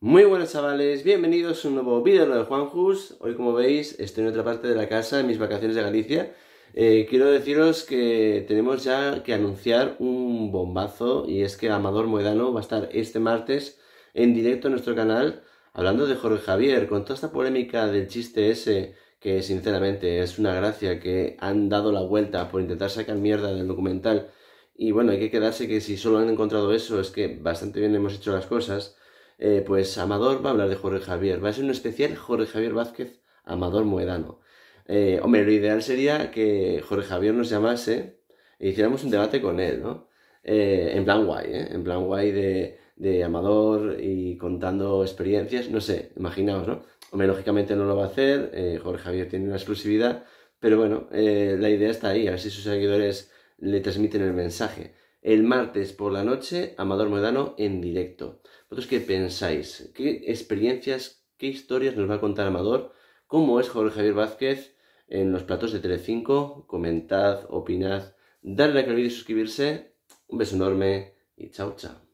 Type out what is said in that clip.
Muy buenas chavales, bienvenidos a un nuevo vídeo de Juan Juanjus. Hoy como veis estoy en otra parte de la casa, en mis vacaciones de Galicia. Eh, quiero deciros que tenemos ya que anunciar un bombazo y es que Amador Moedano va a estar este martes en directo en nuestro canal hablando de Jorge Javier con toda esta polémica del chiste ese que sinceramente es una gracia que han dado la vuelta por intentar sacar mierda del documental y bueno hay que quedarse que si solo han encontrado eso es que bastante bien hemos hecho las cosas eh, pues Amador va a hablar de Jorge Javier. Va a ser un especial Jorge Javier Vázquez Amador Moedano. Eh, hombre, lo ideal sería que Jorge Javier nos llamase e hiciéramos un debate con él, ¿no? Eh, en plan guay, ¿eh? En plan guay de, Amador y contando experiencias, no sé, imaginaos, ¿no? Hombre, lógicamente no lo va a hacer, eh, Jorge Javier tiene una exclusividad, pero bueno, la idea está ahí, a ver si sus seguidores le transmiten el mensaje el martes por la noche, Amador Modano en directo. ¿Vosotros qué pensáis? ¿Qué experiencias, qué historias nos va a contar Amador? ¿Cómo es Jorge Javier Vázquez en los platos de Telecinco? Comentad, opinad, darle a like al vídeo y suscribirse. Un beso enorme y chao, chao.